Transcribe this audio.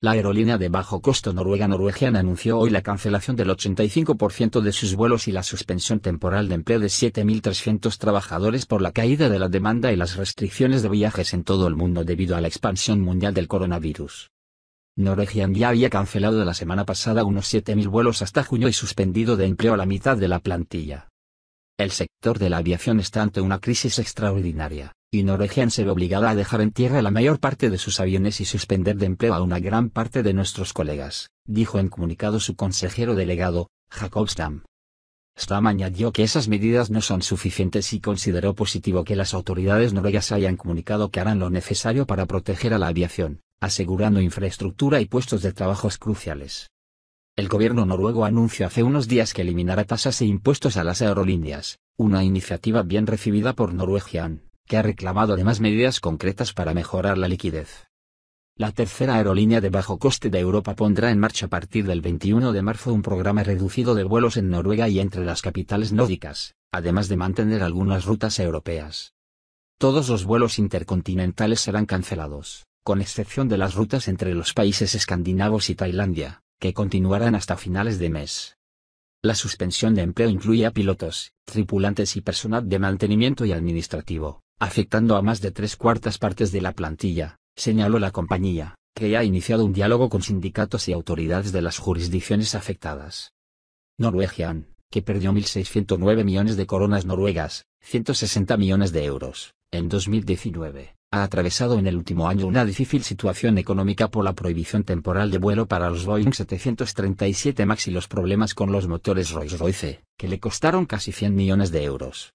La aerolínea de bajo costo noruega Norwegian anunció hoy la cancelación del 85% de sus vuelos y la suspensión temporal de empleo de 7.300 trabajadores por la caída de la demanda y las restricciones de viajes en todo el mundo debido a la expansión mundial del coronavirus. Norwegian ya había cancelado la semana pasada unos 7.000 vuelos hasta junio y suspendido de empleo a la mitad de la plantilla. El sector de la aviación está ante una crisis extraordinaria, y Noruega se ve obligada a dejar en tierra la mayor parte de sus aviones y suspender de empleo a una gran parte de nuestros colegas, dijo en comunicado su consejero delegado, Jacob Stam. Stamm añadió que esas medidas no son suficientes y consideró positivo que las autoridades noruegas hayan comunicado que harán lo necesario para proteger a la aviación, asegurando infraestructura y puestos de trabajos cruciales. El gobierno noruego anunció hace unos días que eliminará tasas e impuestos a las aerolíneas, una iniciativa bien recibida por Norwegian, que ha reclamado además medidas concretas para mejorar la liquidez. La tercera aerolínea de bajo coste de Europa pondrá en marcha a partir del 21 de marzo un programa reducido de vuelos en Noruega y entre las capitales nórdicas, además de mantener algunas rutas europeas. Todos los vuelos intercontinentales serán cancelados, con excepción de las rutas entre los países escandinavos y Tailandia, que continuarán hasta finales de mes. La suspensión de empleo incluye a pilotos, tripulantes y personal de mantenimiento y administrativo, afectando a más de tres cuartas partes de la plantilla, señaló la compañía, que ya ha iniciado un diálogo con sindicatos y autoridades de las jurisdicciones afectadas. Norwegian, que perdió 1.609 millones de coronas noruegas, 160 millones de euros, en 2019, ha atravesado en el último año una difícil situación económica por la prohibición temporal de vuelo para los Boeing 737 MAX y los problemas con los motores Rolls-Royce, que le costaron casi 100 millones de euros.